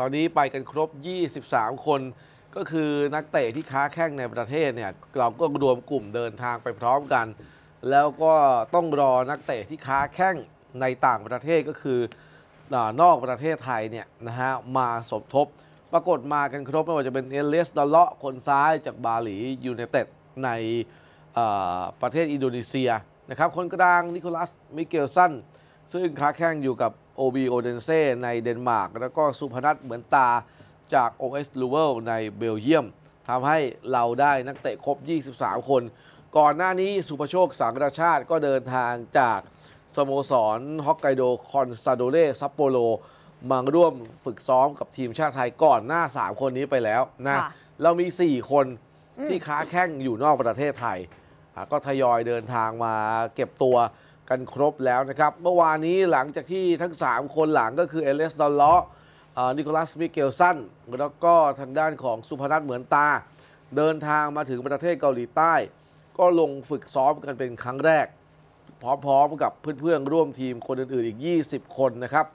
ตอนนี้ไปกันครบ 23 คน ก็คือนักเตะที่ค้าแข้งในประเทศเนี่ย เราก็รวมกลุ่มเดินทางไปพร้อมกัน แล้วก็ต้องรอนักเตะที่ค้าแข้งในต่างประเทศก็คือนอกประเทศไทยเนี่ยนะฮะ มาสมทบ ปรากฏมากันครบไม่ว่าจะเป็นเอเลสดอลเลาะคนซ้ายจากบาหลี ยูเนเต็ดในประเทศอินโดนีเซียนะครับ คนกลางนิโคลัส มิเกลสันซึ่งค้าแข่งอยู่กับ OB โอเดนเซ่ในเดนมาร์ก แล้วก็สุพนัทเหมือนตาจาก OS l u v e l ในเบลเยียมทำให้เราได้นักเตะครบ 23 คน ก่อนหน้านี้สุภโชคสังกระชาติก็เดินทางจากสโมสร ฮอกไกโด คอนซาโดเรซัปโปโรมาร่วมฝึกซ้อมกับทีมชาติไทยก่อนหน้า 3 คนนี้ไปแล้วนะเรามี 4 คนที่ค้าแข้งอยู่นอกประเทศไทย ก็ทยอยเดินทางมาเก็บตัวกันครบแล้วนะครับ เมื่อวานนี้หลังจากที่ทั้ง 3 คนหลังก็คือ เอเลสดอลล์นิโคลัส มิเกลสันแล้วก็ทางด้านของสุพนัทเหมือนตา เดินทางมาถึงประเทศเกาหลีใต้ ก็ลงฝึกซ้อมกันเป็นครั้งแรก พร้อมๆกับเพื่อนๆร่วมทีมคนอื่น ๆอีก 20 คนนะครับ